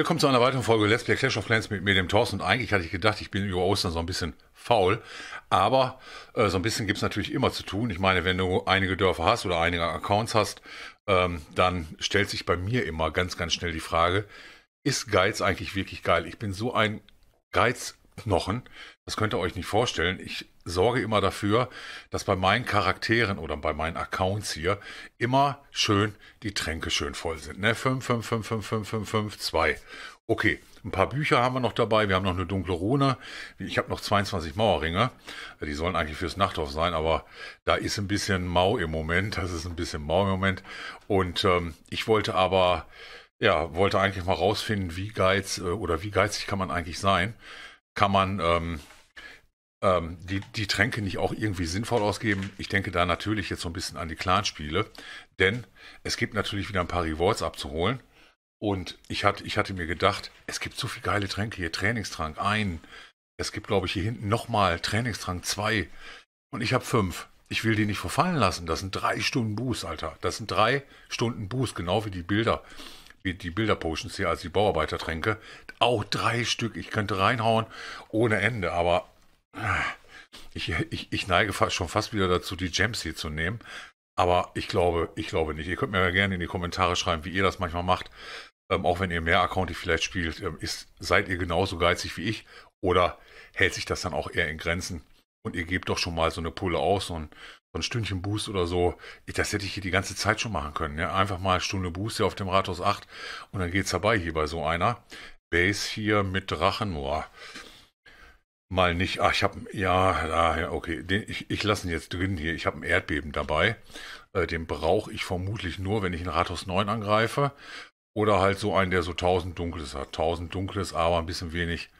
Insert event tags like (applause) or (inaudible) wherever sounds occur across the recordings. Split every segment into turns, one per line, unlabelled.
Willkommen zu einer weiteren Folge Let's Play Clash of Clans mit mir, dem Thorsten. Und eigentlich hatte ich gedacht, ich bin über Ostern so ein bisschen faul. Aber äh, so ein bisschen gibt es natürlich immer zu tun. Ich meine, wenn du einige Dörfer hast oder einige Accounts hast, ähm, dann stellt sich bei mir immer ganz, ganz schnell die Frage, ist Geiz eigentlich wirklich geil? Ich bin so ein Geizknochen das könnt ihr euch nicht vorstellen. Ich sorge immer dafür, dass bei meinen Charakteren oder bei meinen Accounts hier immer schön die Tränke schön voll sind. Ne? 5, 5, 5, 5, 5, 5, 5, 2. Okay, ein paar Bücher haben wir noch dabei. Wir haben noch eine dunkle Rune. Ich habe noch 22 Mauerringe. Die sollen eigentlich fürs Nachthof sein, aber da ist ein bisschen mau im Moment. Das ist ein bisschen mau im Moment. Und ähm, ich wollte aber, ja, wollte eigentlich mal rausfinden, wie geiz äh, oder wie geizig kann man eigentlich sein. Kann man ähm, ähm, die, die Tränke nicht auch irgendwie sinnvoll ausgeben. Ich denke da natürlich jetzt so ein bisschen an die Clanspiele, denn es gibt natürlich wieder ein paar Rewards abzuholen. Und ich hatte, ich hatte mir gedacht, es gibt so viele geile Tränke hier. Trainingstrank 1. Es gibt, glaube ich, hier hinten nochmal Trainingstrank 2. Und ich habe 5. Ich will die nicht verfallen lassen. Das sind 3 Stunden Boost, Alter. Das sind 3 Stunden Boost, genau wie die Bilder. Wie die Bilder-Potions hier, also die Bauarbeitertränke. Auch drei Stück. Ich könnte reinhauen ohne Ende. Aber ich, ich, ich neige fast, schon fast wieder dazu, die Gems hier zu nehmen. Aber ich glaube, ich glaube nicht. Ihr könnt mir ja gerne in die Kommentare schreiben, wie ihr das manchmal macht. Ähm, auch wenn ihr mehr Accounting vielleicht spielt, ähm, ist, seid ihr genauso geizig wie ich? Oder hält sich das dann auch eher in Grenzen? Und ihr gebt doch schon mal so eine Pulle aus, so ein, so ein Stündchen Boost oder so. Ich, das hätte ich hier die ganze Zeit schon machen können. Ja? Einfach mal eine Stunde Boost hier auf dem Rathaus 8 und dann geht's dabei hier bei so einer. Base hier mit Drachen, boah mal nicht, Ach, ich habe, ja, ja, okay, den, ich, ich lasse ihn jetzt drin hier, ich habe ein Erdbeben dabei. Äh, den brauche ich vermutlich nur, wenn ich einen Rathaus 9 angreife. Oder halt so einen, der so 1000 Dunkles hat. 1000 Dunkles, aber ein bisschen wenig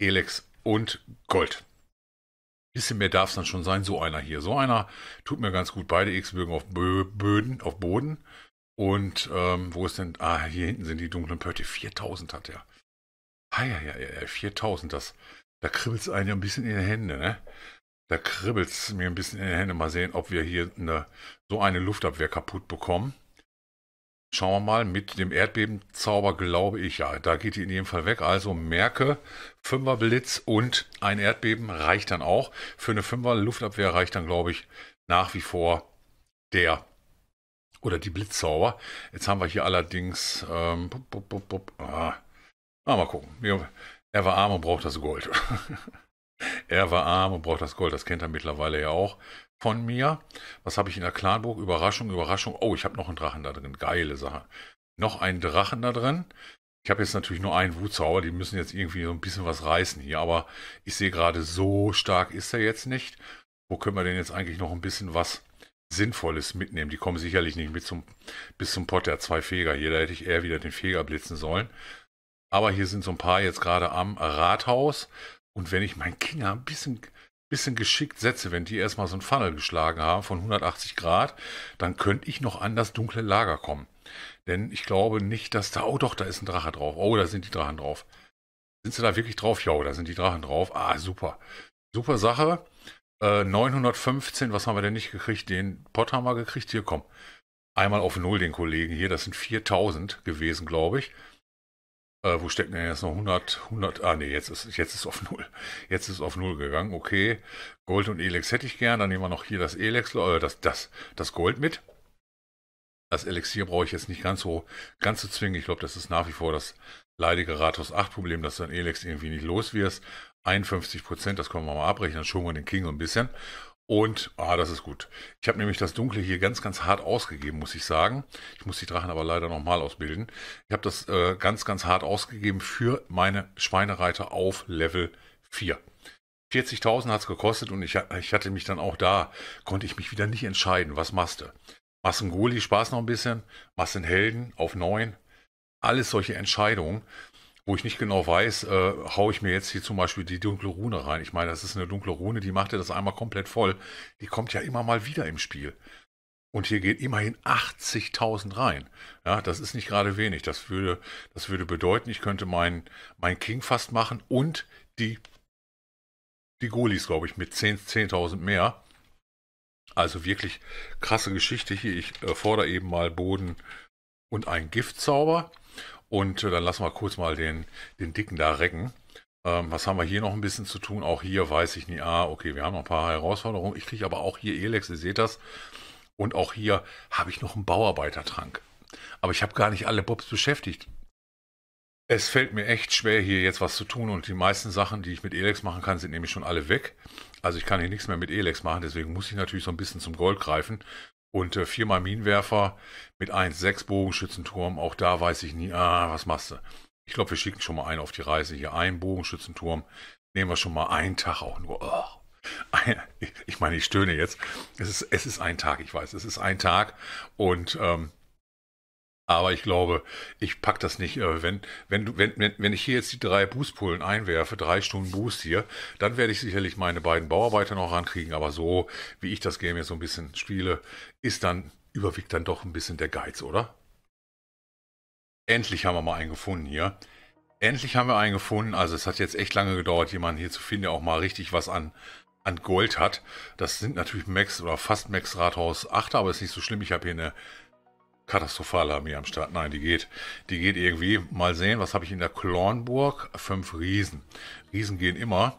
Elex und Gold. Bisschen mehr darf es dann schon sein, so einer hier. So einer tut mir ganz gut. Beide X mögen auf Bö Böden, auf Boden. Und ähm, wo ist denn, ah, hier hinten sind die dunklen Pötte. 4000 hat er. Ah, ja, ja, ja, 4000, das da kribbelt es einem ein bisschen in den Händen, ne? Da kribbelt es mir ein bisschen in den Händen. Mal sehen, ob wir hier eine, so eine Luftabwehr kaputt bekommen. Schauen wir mal, mit dem Erdbebenzauber glaube ich ja. Da geht die in jedem Fall weg. Also merke, Fünfer Blitz und ein Erdbeben reicht dann auch. Für eine Fünfer Luftabwehr reicht dann, glaube ich, nach wie vor der oder die Blitzzauber. Jetzt haben wir hier allerdings. Ähm, bup, bup, bup, ah. ah, mal gucken. Wir, er war arm und braucht das Gold. (laughs) er war arm und braucht das Gold. Das kennt er mittlerweile ja auch von mir. Was habe ich in der Klanburg? Überraschung, Überraschung. Oh, ich habe noch einen Drachen da drin. Geile Sache. Noch einen Drachen da drin. Ich habe jetzt natürlich nur einen Wutzauber, die müssen jetzt irgendwie so ein bisschen was reißen hier, aber ich sehe gerade, so stark ist er jetzt nicht. Wo können wir denn jetzt eigentlich noch ein bisschen was Sinnvolles mitnehmen? Die kommen sicherlich nicht mit zum, bis zum Pott der zwei Feger hier, da hätte ich eher wieder den Feger blitzen sollen. Aber hier sind so ein paar jetzt gerade am Rathaus. Und wenn ich meinen Kinger ein bisschen, bisschen geschickt setze, wenn die erstmal so einen Funnel geschlagen haben von 180 Grad, dann könnte ich noch an das dunkle Lager kommen. Denn ich glaube nicht, dass da, oh doch, da ist ein Drache drauf. Oh, da sind die Drachen drauf. Sind sie da wirklich drauf? Ja, da sind die Drachen drauf. Ah, super. Super Sache. Äh, 915, was haben wir denn nicht gekriegt? Den Pott haben wir gekriegt. Hier, komm. Einmal auf Null den Kollegen hier. Das sind 4000 gewesen, glaube ich. Äh, wo steckt denn jetzt noch 100? 100? Ah, ne, jetzt ist, jetzt ist auf null. Jetzt ist auf null gegangen. Okay. Gold und Elex hätte ich gern. Dann nehmen wir noch hier das Elex, äh, das, das, das Gold mit. Das Elixier brauche ich jetzt nicht ganz so, ganz so zwingend. Ich glaube, das ist nach wie vor das leidige Rathaus 8 Problem, dass du dein Elex irgendwie nicht los wirst. 51 Prozent, das können wir mal abrechnen. Dann schon wir den King ein bisschen. Und, ah, das ist gut. Ich habe nämlich das Dunkle hier ganz, ganz hart ausgegeben, muss ich sagen. Ich muss die Drachen aber leider nochmal ausbilden. Ich habe das äh, ganz, ganz hart ausgegeben für meine Schweinereiter auf Level 4. 40.000 hat es gekostet und ich, ich hatte mich dann auch da, konnte ich mich wieder nicht entscheiden, was machst du? Machst du einen Goli, Spaß noch ein bisschen? Machst du einen Helden auf 9? Alles solche Entscheidungen wo ich nicht genau weiß, äh, haue ich mir jetzt hier zum Beispiel die dunkle Rune rein. Ich meine, das ist eine dunkle Rune, die macht ja das einmal komplett voll. Die kommt ja immer mal wieder im Spiel. Und hier gehen immerhin 80.000 rein. Ja, das ist nicht gerade wenig. Das würde, das würde bedeuten, ich könnte meinen mein King fast machen und die, die Goalies, glaube ich, mit 10.000 10 mehr. Also wirklich krasse Geschichte hier. Ich äh, fordere eben mal Boden und einen Giftzauber. Und äh, dann lassen wir kurz mal den, den Dicken da recken. Ähm, was haben wir hier noch ein bisschen zu tun? Auch hier weiß ich nicht. Ah, okay, wir haben noch ein paar Herausforderungen. Ich kriege aber auch hier Elex, ihr seht das. Und auch hier habe ich noch einen Bauarbeitertrank. Aber ich habe gar nicht alle Bobs beschäftigt. Es fällt mir echt schwer, hier jetzt was zu tun und die meisten Sachen, die ich mit Elex machen kann, sind nämlich schon alle weg. Also ich kann hier nichts mehr mit Elex machen, deswegen muss ich natürlich so ein bisschen zum Gold greifen. Und äh, viermal Minenwerfer mit 1,6 Bogenschützenturm. Auch da weiß ich nie, ah, was machst du? Ich glaube, wir schicken schon mal einen auf die Reise hier. Ein Bogenschützenturm. Nehmen wir schon mal einen Tag auch nur. Oh. ich meine, ich stöhne jetzt. Es ist, es ist ein Tag, ich weiß, es ist ein Tag. Und ähm, aber ich glaube, ich packe das nicht. Äh, wenn, wenn, du, wenn, wenn ich hier jetzt die drei Bußpullen einwerfe, drei Stunden Buß hier, dann werde ich sicherlich meine beiden Bauarbeiter noch rankriegen. Aber so, wie ich das Game jetzt so ein bisschen spiele, ist dann, überwiegt dann doch ein bisschen der Geiz, oder? Endlich haben wir mal einen gefunden hier. Endlich haben wir einen gefunden. Also es hat jetzt echt lange gedauert, jemanden hier zu finden, der auch mal richtig was an, an Gold hat. Das sind natürlich Max oder fast Max Rathaus 8, aber ist nicht so schlimm. Ich habe hier eine katastrophale Armee am Start. Nein, die geht. Die geht irgendwie. Mal sehen, was habe ich in der Klornburg? Fünf Riesen. Riesen gehen immer.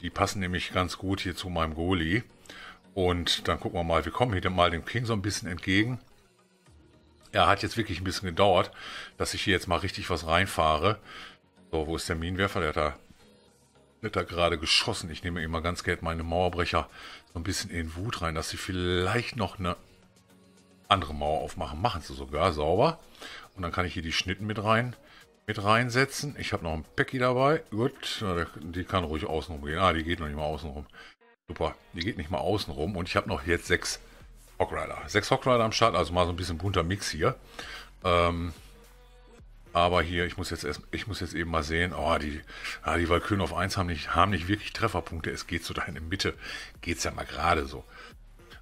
Die passen nämlich ganz gut hier zu meinem Goli. Und dann gucken wir mal, wir kommen hier mal dem King so ein bisschen entgegen. Er hat jetzt wirklich ein bisschen gedauert, dass ich hier jetzt mal richtig was reinfahre. So, wo ist der Minenwerfer? Der hat da, der hat da gerade geschossen. Ich nehme immer ganz gern meine Mauerbrecher so ein bisschen in Wut rein, dass sie vielleicht noch eine andere Mauer aufmachen. Machen sie sogar sauber. Und dann kann ich hier die Schnitten mit rein mit reinsetzen. Ich habe noch ein Päcki dabei. Gut, die kann ruhig außenrum gehen. Ah, die geht noch nicht mal außenrum. Super, die geht nicht mal außenrum. Und ich habe noch jetzt sechs Hockrider. Sechs Hockrider am Start, also mal so ein bisschen bunter Mix hier. Ähm, aber hier, ich muss jetzt erst, ich muss jetzt eben mal sehen, oh, die, ah, die Valkyren auf 1 haben nicht, haben nicht wirklich Trefferpunkte. Es geht so da in der Mitte. Geht es ja mal gerade so.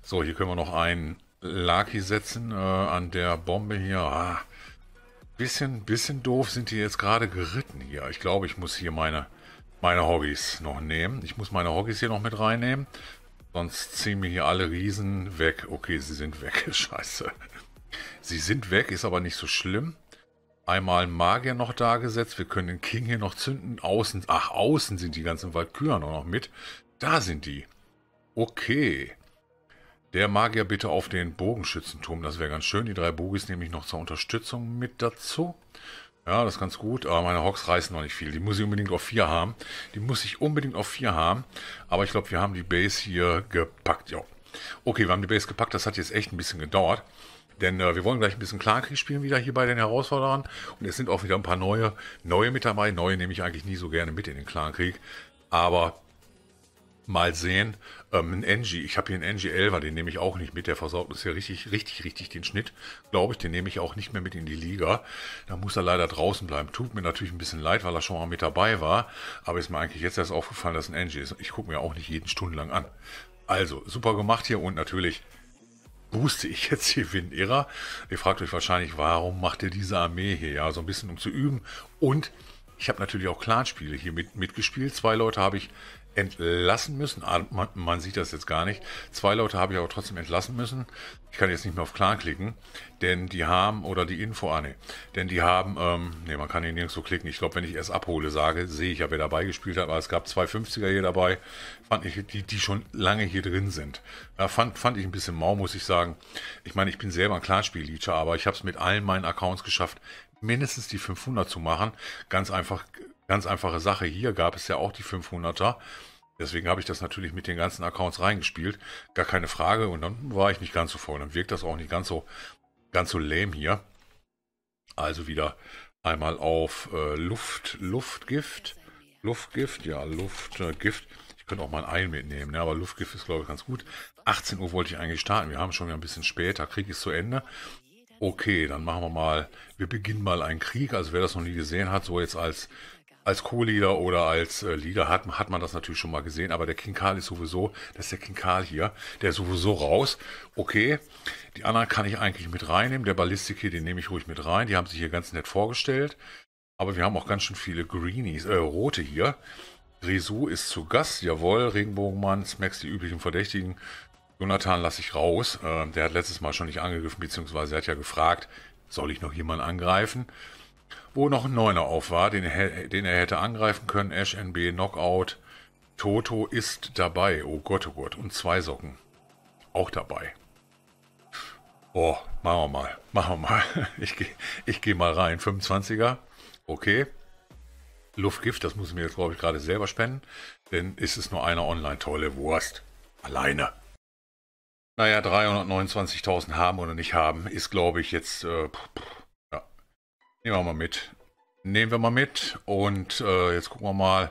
So, hier können wir noch einen Laki setzen äh, an der Bombe hier. Ah, bisschen, bisschen doof sind die jetzt gerade geritten hier. Ich glaube, ich muss hier meine, meine Hoggys noch nehmen. Ich muss meine Hoggys hier noch mit reinnehmen. Sonst ziehen mir hier alle Riesen weg. Okay, sie sind weg. (laughs) Scheiße. Sie sind weg, ist aber nicht so schlimm. Einmal Magier noch da gesetzt. Wir können den King hier noch zünden. Außen, ach, außen sind die ganzen Valkyren auch noch mit. Da sind die. Okay. Der Magier bitte auf den Bogenschützenturm. Das wäre ganz schön. Die drei Bogis nehme ich noch zur Unterstützung mit dazu. Ja, das ist ganz gut. Aber meine Hawks reißen noch nicht viel. Die muss ich unbedingt auf 4 haben. Die muss ich unbedingt auf 4 haben. Aber ich glaube, wir haben die Base hier gepackt. Ja. Okay, wir haben die Base gepackt. Das hat jetzt echt ein bisschen gedauert. Denn äh, wir wollen gleich ein bisschen Klarenkrieg spielen wieder hier bei den Herausforderern. Und es sind auch wieder ein paar neue, neue mit dabei. Neue nehme ich eigentlich nie so gerne mit in den Klarenkrieg. Aber mal sehen. Ähm, ein Engie, ich habe hier einen Engie 11 den nehme ich auch nicht mit. Der versorgt uns ja richtig, richtig, richtig den Schnitt, glaube ich. Den nehme ich auch nicht mehr mit in die Liga. Da muss er leider draußen bleiben. Tut mir natürlich ein bisschen leid, weil er schon mal mit dabei war. Aber ist mir eigentlich jetzt erst aufgefallen, dass ein Engie ist. Ich gucke mir auch nicht jeden stundenlang an. Also, super gemacht hier und natürlich booste ich (laughs) jetzt hier Windirrer. Ihr fragt euch wahrscheinlich, warum macht ihr diese Armee hier? Ja, so ein bisschen um zu üben und... Ich habe natürlich auch Clanspiele hier mit, mitgespielt. Zwei Leute habe ich entlassen müssen. Ah, man, man, sieht das jetzt gar nicht. Zwei Leute habe ich aber trotzdem entlassen müssen. Ich kann jetzt nicht mehr auf klar klicken, denn die haben, oder die Info, ah ne, denn die haben, ähm, ne, man kann hier nirgends so klicken. Ich glaube, wenn ich erst abhole, sage, sehe ich ja, wer dabei gespielt hat, aber es gab zwei 50er hier dabei, fand ich, die, die schon lange hier drin sind. Ja, fand, fand ich ein bisschen mau, muss ich sagen. Ich meine, ich bin selber ein Klarspiel-Leacher, aber ich habe es mit allen meinen Accounts geschafft, mindestens die 500 zu machen. Ganz einfach Ganz einfache Sache. Hier gab es ja auch die 500er. Deswegen habe ich das natürlich mit den ganzen Accounts reingespielt. Gar keine Frage. Und dann war ich nicht ganz so voll. Dann wirkt das auch nicht ganz so, ganz so lame hier. Also wieder einmal auf äh, Luft, Luftgift. Luftgift, ja, Luftgift. Äh, ich könnte auch mal ein Ei mitnehmen, ne? aber Luftgift ist, glaube ich, ganz gut. 18 Uhr wollte ich eigentlich starten. Wir haben schon wieder ein bisschen später. Krieg ist zu Ende. Okay, dann machen wir mal, wir beginnen mal einen Krieg. Also wer das noch nie gesehen hat, so jetzt als als Co-Leader oder als äh, Leader hat, hat man das natürlich schon mal gesehen, aber der King Karl ist sowieso, das ist der King Karl hier, der ist sowieso raus. Okay, die anderen kann ich eigentlich mit reinnehmen. Der Ballistik hier, den nehme ich ruhig mit rein. Die haben sich hier ganz nett vorgestellt. Aber wir haben auch ganz schön viele Greenies, äh, Rote hier. Resu ist zu Gast, jawohl. Regenbogenmann, Smacks, die üblichen Verdächtigen. Jonathan lasse ich raus. Äh, der hat letztes Mal schon nicht angegriffen, beziehungsweise er hat ja gefragt, soll ich noch jemanden angreifen? wo noch ein Neuner auf war, den er, den er hätte angreifen können. Ash NB Knockout. Toto ist dabei. Oh Gott, oh Gott. Und zwei Socken. Auch dabei. Oh, machen wir mal. Machen wir mal. (laughs) Ich gehe ich geh mal rein. 25er. Okay. Luftgift, das muss ich mir jetzt, glaube ich, gerade selber spenden. Denn ist es nur eine online. Tolle Wurst. Alleine. Naja, 329.000 haben oder nicht haben, ist, glaube ich, jetzt... Äh, Nehmen wir mal mit. Nehmen wir mal mit und äh, jetzt gucken wir mal,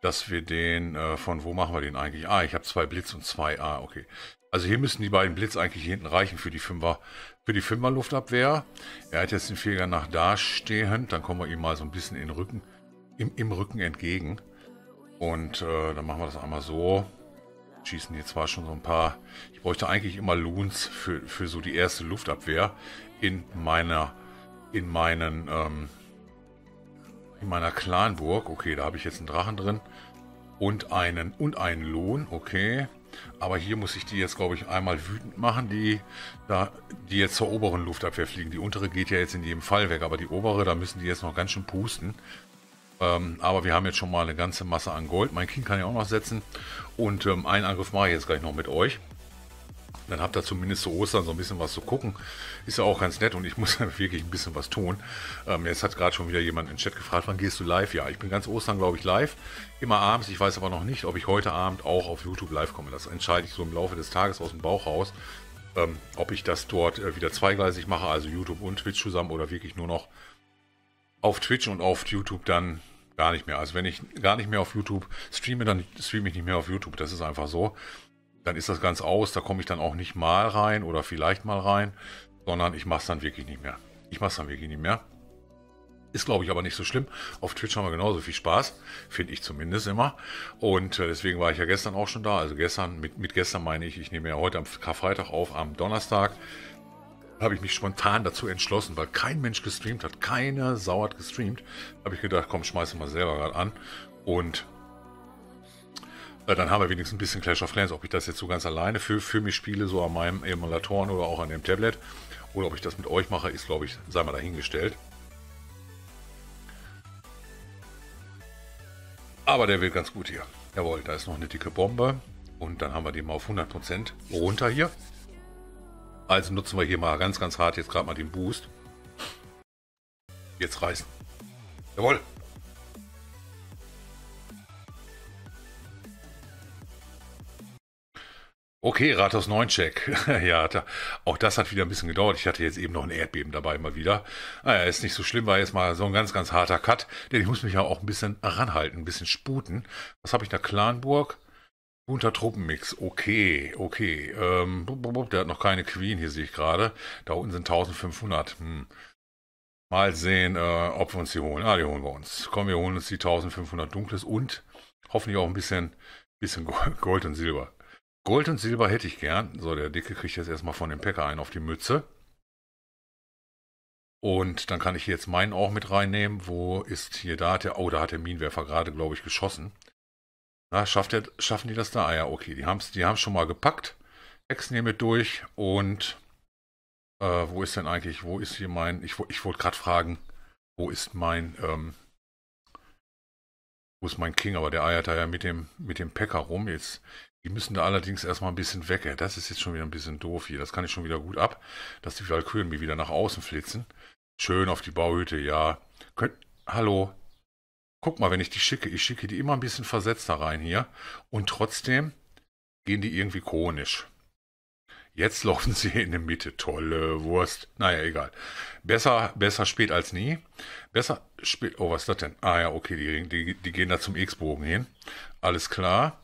dass wir den, äh, von wo machen wir den eigentlich? Ah, ich habe zwei Blitz und zwei A, ah, okay. Also hier müssen die beiden Blitz eigentlich hinten reichen für die Fünfer, für die Fünfer Luftabwehr. Er hat jetzt den Feger nach da stehend, dann kommen wir ihm mal so ein bisschen in Rücken, im, im Rücken entgegen. Und äh, dann machen wir das einmal so. Schießen hier zwar schon so ein paar. Ich bräuchte eigentlich immer Loons für, für so die erste Luftabwehr in meiner in meinen, ähm, in meiner Clanburg. Okay, da habe ich jetzt einen Drachen drin. Und einen, und einen Lohn, okay. Aber hier muss ich die jetzt, glaube ich, einmal wütend machen, die, da, die jetzt zur oberen Luftabwehr fliegen. Die untere geht ja jetzt in jedem Fall weg, aber die obere, da müssen die jetzt noch ganz schön pusten. Ähm, aber wir haben jetzt schon mal eine ganze Masse an Gold. Mein Kind kann ja auch noch setzen. Und ähm, einen Angriff mache ich jetzt gleich noch mit euch. Dann habt ihr zumindest zu Ostern so ein bisschen was zu gucken. Ist ja auch ganz nett und ich (laughs) muss wirklich ein bisschen was tun. Ähm, jetzt hat gerade schon wieder jemand im Chat gefragt, wann gehst du live? Ja, ich bin ganz Ostern, glaube ich, live. Immer abends. Ich weiß aber noch nicht, ob ich heute Abend auch auf YouTube live komme. Das entscheide ich so im Laufe des Tages aus dem Bauch raus. Ähm, ob ich das dort äh, wieder zweigleisig mache, also YouTube und Twitch zusammen oder wirklich nur noch auf Twitch und auf YouTube dann gar nicht mehr. Also wenn ich gar nicht mehr auf YouTube streame, dann streame ich nicht mehr auf YouTube. Das ist einfach so dann ist das ganz aus, da komme ich dann auch nicht mal rein oder vielleicht mal rein, sondern ich mache es dann wirklich nicht mehr. Ich mache es dann wirklich nicht mehr. Ist, glaube ich, aber nicht so schlimm. Auf Twitch haben wir genauso viel Spaß, finde ich zumindest immer. Und äh, deswegen war ich ja gestern auch schon da. Also gestern, mit, mit gestern meine ich, ich nehme ja heute am Karfreitag auf, am Donnerstag habe ich mich spontan dazu entschlossen, weil kein Mensch gestreamt hat, keiner sauert gestreamt, habe ich gedacht, komm, schmeiße mal selber gerade an und äh, dann haben wir wenigstens ein bisschen Clash of Clans, ob ich das jetzt so ganz alleine für, für mich spiele, so an meinem Emulatoren oder auch an dem Tablet. Oder ob ich das mit euch mache, ist, glaube ich, sei mal dahingestellt. Aber der wird ganz gut hier. Jawohl, da ist noch eine dicke Bombe. Und dann haben wir die mal auf 100% runter hier. Also nutzen wir hier mal ganz, ganz hart jetzt gerade mal den Boost. Jetzt reißen. Jawohl. Okay, Rathaus 9 Check. (laughs) ja, da, auch das hat wieder ein bisschen gedauert. Ich hatte jetzt eben noch ein Erdbeben dabei mal wieder. Naja, ist nicht so schlimm, war jetzt mal so ein ganz, ganz harter Cut. Denn ich muss mich ja auch ein bisschen ranhalten, ein bisschen sputen. Was habe ich da? Clanburg? Bunter Truppenmix. Okay, okay. Ähm, der hat noch keine Queen, hier sehe ich gerade. Da unten sind 1500. Hm. Mal sehen, äh, ob wir uns die holen. Ah, die holen wir uns. Komm, wir holen uns die 1500 Dunkles und hoffentlich auch ein bisschen, bisschen Gold und Silber. Gold und Silber hätte ich gern. So, der Dicke kriegt jetzt erstmal von dem Päcker einen auf die Mütze. Und dann kann ich jetzt meinen auch mit reinnehmen. Wo ist hier da? hat Der, oh, da hat der Minenwerfer gerade, glaube ich, geschossen. Na, schafft der, schaffen die das da? Ah ja, okay. Die haben es die haben's schon mal gepackt. Hexen hier mit durch. Und äh, wo ist denn eigentlich, wo ist hier mein, ich, ich wollte gerade fragen, wo ist mein, ähm, wo ist mein King? Aber der eiert da ja mit dem, mit dem Packer rum. Jetzt die müssen da allerdings erstmal ein bisschen weg. Das ist jetzt schon wieder ein bisschen doof hier. Das kann ich schon wieder gut ab, dass die Walküren mir wieder nach außen flitzen. Schön auf die Bauhütte, ja. Könnt, hallo. Guck mal, wenn ich die schicke. Ich schicke die immer ein bisschen versetzter rein hier. Und trotzdem gehen die irgendwie konisch. Jetzt (laughs) laufen sie in der Mitte. Tolle Wurst. Naja, egal. Besser, besser spät als nie. Besser spät. Oh, was ist das denn? Ah ja, okay, die, die, die gehen da zum X-Bogen hin. Alles klar.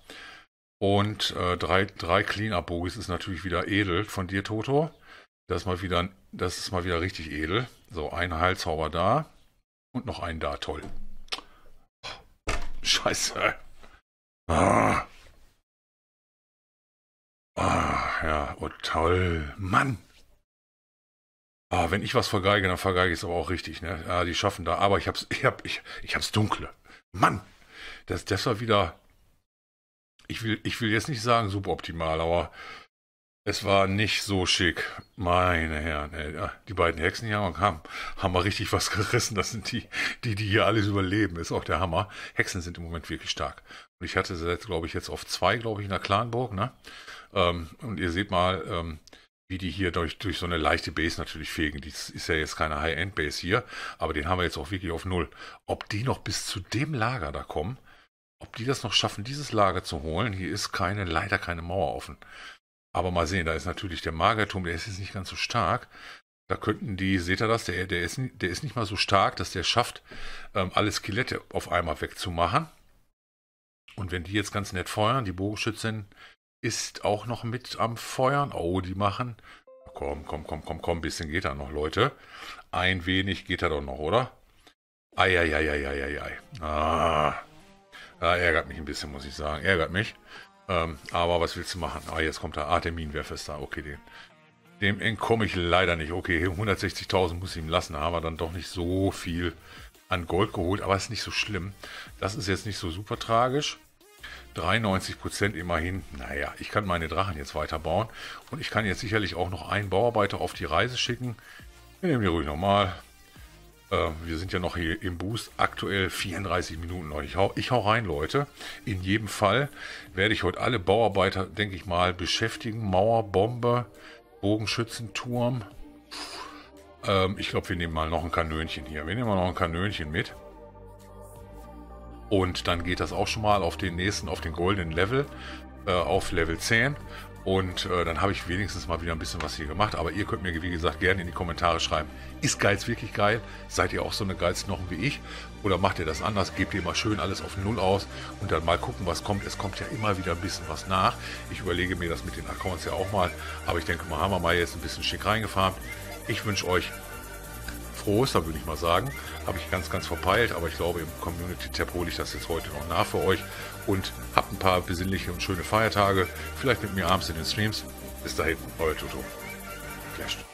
Und äh, drei, drei Clean-Up-Bogies ist natürlich wieder edel von dir, Toto. Das ist mal wieder, das ist mal wieder richtig edel. So, ein Heilzauber da und noch einen da, toll. Scheiße. Ah. Ah, ja, oh toll. Mann. Ah, wenn ich was vergeige, dann vergeige ich es aber auch richtig, ne? Ah, die schaffen da, aber ich hab's, ich hab, ich, ich hab's dunkle. Mann. Das, das war wieder, ich will, ich will jetzt nicht sagen suboptimal, aber es war nicht so schick. Meine Herren, ey, die beiden Hexenjäger haben, haben mal richtig was (laughs) gerissen. Das sind die, die, die hier alles überleben. Ist auch der Hammer. Hexen sind im Moment wirklich stark. Und ich hatte sie jetzt, glaube ich, jetzt auf zwei, glaube ich, in der Clanburg, ne? Ähm, und ihr seht mal, ähm, wie die hier durch, durch so eine leichte Base natürlich fegen. Das ist ja jetzt keine High-End-Base hier, aber den haben wir jetzt auch wirklich auf Null. Ob die noch bis zu dem Lager da kommen, ob die das noch schaffen, dieses Lager zu holen. Hier ist keine, leider keine Mauer offen. Aber mal sehen, da ist natürlich der Magerturm, der ist jetzt nicht ganz so stark. Da könnten die, seht ihr das, der, der, ist, der ist nicht mal so stark, dass der schafft, ähm, alle Skelette auf einmal wegzumachen. Und wenn die jetzt ganz nett feuern, die Bogenschützin ist auch noch mit am Feuern. Oh, die machen. Komm, komm, komm, komm, komm, ein bisschen geht da noch, Leute. Ein wenig geht da doch noch, oder? Eieieiei. Ei, ei, ei, ah. Ja, ärgert mich ein bisschen, muss ich sagen. Ärgert mich. Ähm, aber was willst du machen? Ah, jetzt kommt da. Ah, der Minenwerfer ist da. Okay, den, dem entkomme ich leider nicht. Okay, 160.000 muss ich ihm lassen. Da haben wir dann doch nicht so viel an Gold geholt. Aber ist nicht so schlimm. Das ist jetzt nicht so super tragisch. 93 immerhin. Naja, ich kann meine Drachen jetzt weiterbauen. Und ich kann jetzt sicherlich auch noch einen Bauarbeiter auf die Reise schicken. Wir nehmen die ruhig nochmal. Ähm, wir sind ja noch hier im Boost, aktuell 34 Minuten noch. Ich hau, ich hau rein, Leute. In jedem Fall werde ich heute alle Bauarbeiter, denke ich mal, beschäftigen. Mauer, Bombe, Bogenschützenturm. Ähm, ich glaube, wir nehmen mal noch ein Kanönchen hier. Wir nehmen mal noch ein Kanönchen mit. Und dann geht das auch schon mal auf den nächsten, auf den goldenen Level, äh, auf Level 10. Und äh, dann habe ich wenigstens mal wieder ein bisschen was hier gemacht. Aber ihr könnt mir, wie gesagt, gerne in die Kommentare schreiben, ist Geiz wirklich geil? Seid ihr auch so eine Geizknochen wie ich? Oder macht ihr das anders? Gebt ihr mal schön alles auf Null aus und dann mal gucken, was kommt. Es kommt ja immer wieder ein bisschen was nach. Ich überlege mir das mit den Accounts ja auch mal. Aber ich denke mal, haben wir mal jetzt ein bisschen schick reingefahren. Ich wünsche euch großer, würde ich mal sagen. Habe ich ganz, ganz verpeilt, aber ich glaube, im Community-Tab hole ich das jetzt heute noch nach für euch und habt ein paar besinnliche und schöne Feiertage. Vielleicht mit mir abends in den Streams. Bis dahin, euer Toto. Flasht.